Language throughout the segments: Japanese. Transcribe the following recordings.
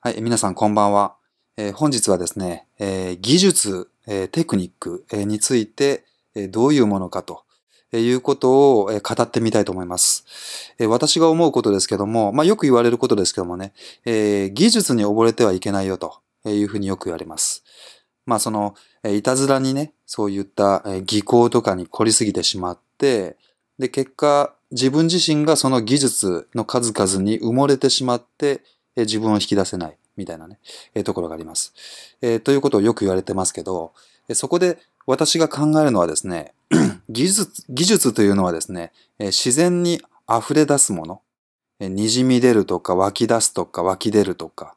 はい、皆さんこんばんは。えー、本日はですね、えー、技術、えー、テクニック、えについて、えどういうものかと、えいうことを、え語ってみたいと思います、え私が思うことですけども、まあ、よく言われることですけどもね、え技術に溺れてはいけないよというふうによく言われます。まあその、えいたずらにね、そういった、え技巧とかに凝りすぎてしまって、で、結果、自分自身がその技術の数々に埋もれてしまって、え自分を引き出せないみたいなね、えところがあります、えということをよく言われてますけど、えそこで私が考えるのはですね、技術、技術というのはですね、え自然に溢れ出すもの、え滲み出るとか湧き出すとか湧き出るとか、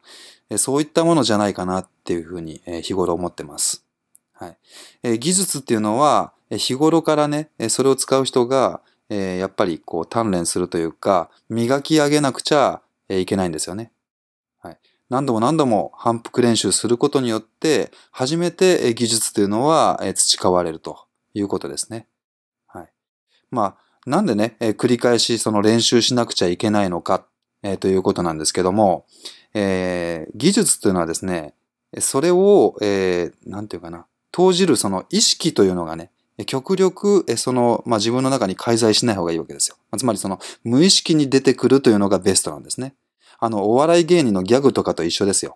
えそういったものじゃないかなっていうふうに、え日頃思ってます。はい。え技術っていうのは、え日頃からね、えそれを使う人が、えやっぱりこう鍛錬するというか、磨き上げなくちゃいけないんですよね。はい、何度も何度も反復練習することによって、初めて技術というのは培われるということですね。はい。まあ、なんでね、繰り返しその練習しなくちゃいけないのか、えー、ということなんですけども、えー、技術というのはですね、それを、えー、なんていうかな、投じるその意識というのがね、極力、その、まあ、自分の中に介在しない方がいいわけですよ。つまりその、無意識に出てくるというのがベストなんですね。あの、お笑い芸人のギャグとかと一緒ですよ。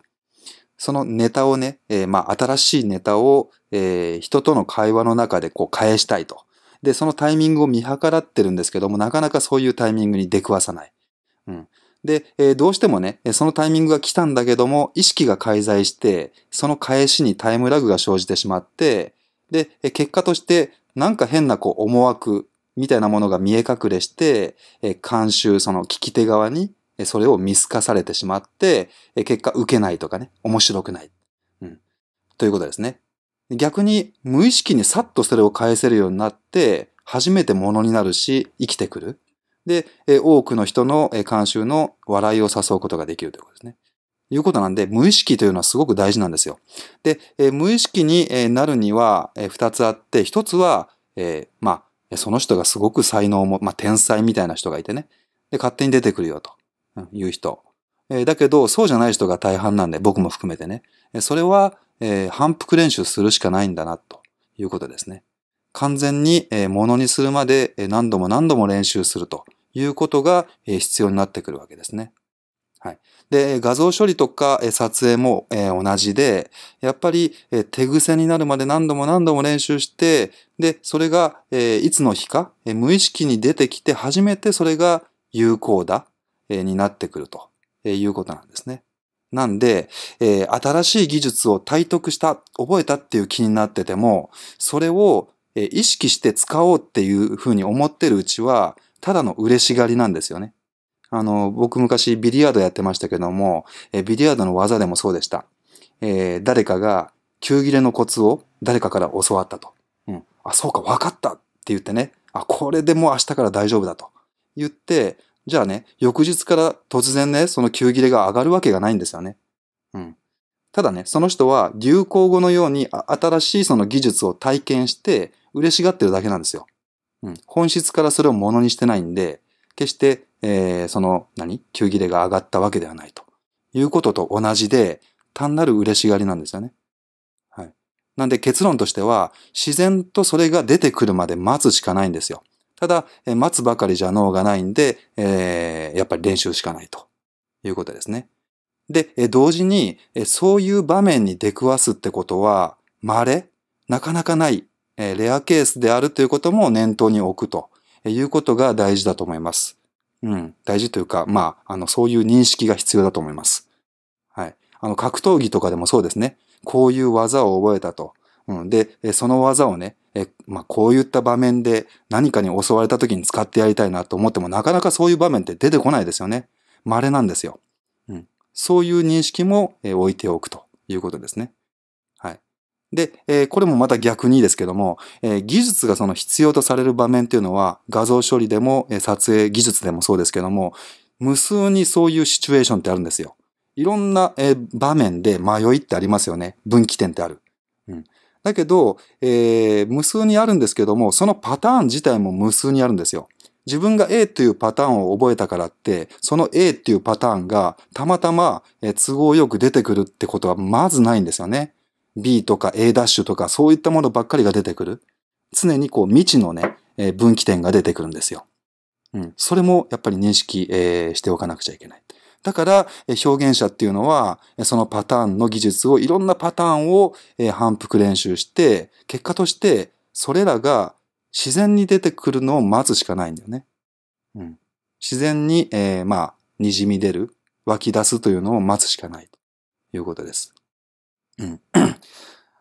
そのネタをね、えー、まあ、新しいネタを、えー、人との会話の中でこう返したいと。で、そのタイミングを見計らってるんですけども、なかなかそういうタイミングに出くわさない。うん。で、えー、どうしてもね、そのタイミングが来たんだけども、意識が介在して、その返しにタイムラグが生じてしまって、で、結果として、なんか変なこう思惑みたいなものが見え隠れして、えー、監修、その聞き手側にそれを見透かされてしまって、結果受けないとかね、面白くない。うん。ということですね。逆に無意識にさっとそれを返せるようになって、初めてものになるし、生きてくる。で、多くの人の慣習の笑いを誘うことができるということですね。いうことなんで、無意識というのはすごく大事なんですよ。で、無意識になるには2つあって、1つは、えー、まあ、その人がすごく才能も、まあ、天才みたいな人がいてね、で、勝手に出てくるよと。言いう人。だけど、そうじゃない人が大半なんで、僕も含めてね。それは、反復練習するしかないんだな、ということですね。完全に、もの物にするまで、何度も何度も練習するということが、必要になってくるわけですね。はい。で、画像処理とか、撮影も、同じで、やっぱり、手癖になるまで何度も何度も練習して、で、それが、いつの日か、無意識に出てきて初めてそれが有効だになってくるということなんですね。なんで、えー、新しい技術を体得した、覚えたっていう気になってても、それを、え意識して使おうっていうふうに思ってるうちは、ただの嬉しがりなんですよね。あの、僕昔ビリヤードやってましたけども、えビリヤードの技でもそうでした。えー、誰かが、急切れのコツを誰かから教わったと。うん。あ、そうか、わかったって言ってね。あ、これでもう明日から大丈夫だと。言って、じゃあね、翌日から突然ね、その急切れが上がるわけがないんですよね。うん。ただね、その人は流行語のように新しいその技術を体験して嬉しがってるだけなんですよ。うん。本質からそれをものにしてないんで、決して、えー、その、何急切れが上がったわけではないと。いうことと同じで、単なる嬉しがりなんですよね。はい。なんで結論としては、自然とそれが出てくるまで待つしかないんですよ。ただ、待つばかりじゃ脳がないんで、えー、やっぱり練習しかないということですね。で、同時に、そういう場面に出くわすってことは、稀なかなかない、レアケースであるということも念頭に置くということが大事だと思います。うん、大事というか、まあ、あの、そういう認識が必要だと思います。はい。あの、格闘技とかでもそうですね。こういう技を覚えたと。うん、で、その技をね、え、まあ、こういった場面で何かに襲われた時に使ってやりたいなと思っても、なかなかそういう場面って出てこないですよね。稀なんですよ。うん。そういう認識も、え置いておくということですね。はい。で、えこれもまた逆にですけども、え技術がその必要とされる場面っていうのは、画像処理でも、え撮影技術でもそうですけども、無数にそういうシチュエーションってあるんですよ。いろんな、え場面で迷いってありますよね。分岐点ってある。だけど、えー、無数にあるんですけども、そのパターン自体も無数にあるんですよ。自分が A というパターンを覚えたからって、その A っていうパターンがたまたま都合よく出てくるってことはまずないんですよね。B とか A' とかそういったものばっかりが出てくる。常にこう未知のね、えー、分岐点が出てくるんですよ。うん。それもやっぱり認識、えー、しておかなくちゃいけない。だから表現者っていうのはそのパターンの技術をいろんなパターンを反復練習して結果としてそれらが自然に出てくるのを待つしかないんだよね。うん、自然に、えー、まあ、滲み出る、湧き出すというのを待つしかないということです。うん、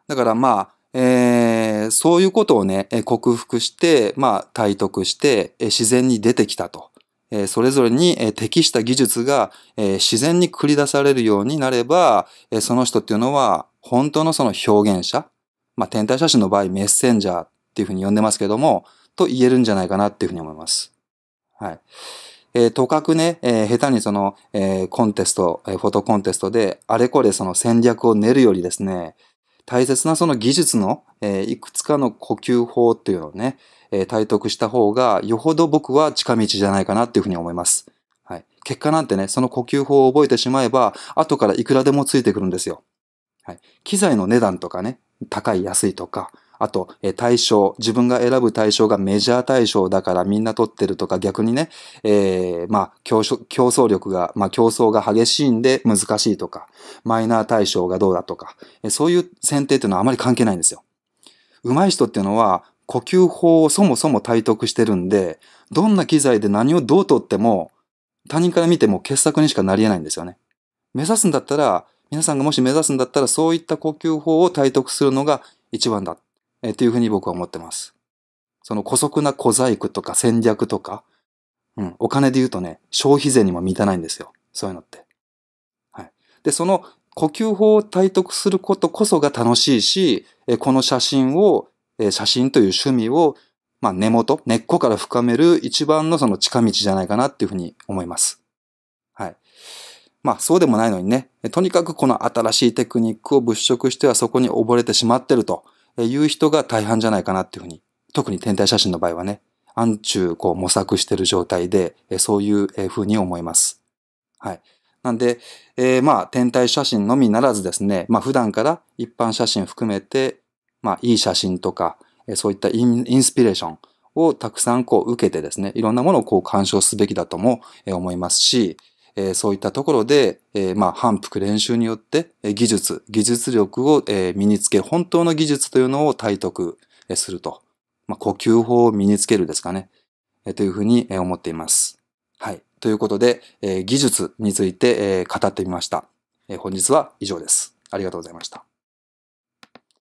だからまあ、えー、そういうことをね、克服して、まあ、体得して、自然に出てきたとえそれぞれに、え適した技術が、え自然に繰り出されるようになれば、えその人っていうのは本当のその表現者、まあ、天体写真の場合メッセンジャーっていうふうに呼んでますけども、と言えるんじゃないかなっていうふうに思います。はい。えー、とかくね、えー、下手にその、えー、コンテスト、えフォトコンテストで、あれこれその戦略を練るよりですね、大切なその技術の、えー、いくつかの呼吸法っていうのをね、えー、体得した方が、よほど僕は近道じゃないかなっていうふうに思います。はい。結果なんてね、その呼吸法を覚えてしまえば、後からいくらでもついてくるんですよ。はい。機材の値段とかね、高い安いとか、あと、え対象、自分が選ぶ対象がメジャー対象だからみんな取ってるとか逆にね、えー、まあ競、競争力が、まあ、競争が激しいんで難しいとか、マイナー対象がどうだとか、えそういう選定っていうのはあまり関係ないんですよ。上手い人っていうのは、呼吸法をそもそも体得してるんで、どんな機材で何をどう取っても、他人から見ても傑作にしかなり得ないんですよね。目指すんだったら、皆さんがもし目指すんだったら、そういった呼吸法を体得するのが一番だえー、というふうに僕は思ってます。その古速な小細工とか戦略とか、うん、お金で言うとね、消費税にも満たないんですよ。そういうのって。はい。で、その呼吸法を体得することこそが楽しいし、えー、この写真を、えー、写真という趣味を、まあ、根元、根っこから深める一番のその近道じゃないかなっていうふうに思います。はい。まあそうでもないのにね、とにかくこの新しいテクニックを物色してはそこに溺れてしまってると言う人が大半じゃないかなっていうふうに、特に天体写真の場合はね、暗中こう模索してる状態で、そういうふうに思います。はい。なんで、えー、まあ、天体写真のみならずですね、まあ、普段から一般写真含めて、まあ、いい写真とか、そういったインスピレーションをたくさんこう受けてですね、いろんなものをこう鑑賞すべきだとも思いますし、えそういったところで、えまあ、反復練習によって、え技術、技術力を、え身につけ、本当の技術というのを体得、えすると。まあ、呼吸法を身につけるですかね。えというふうに、え思っています。はい。ということで、え技術について、え語ってみました。え本日は以上です。ありがとうございました。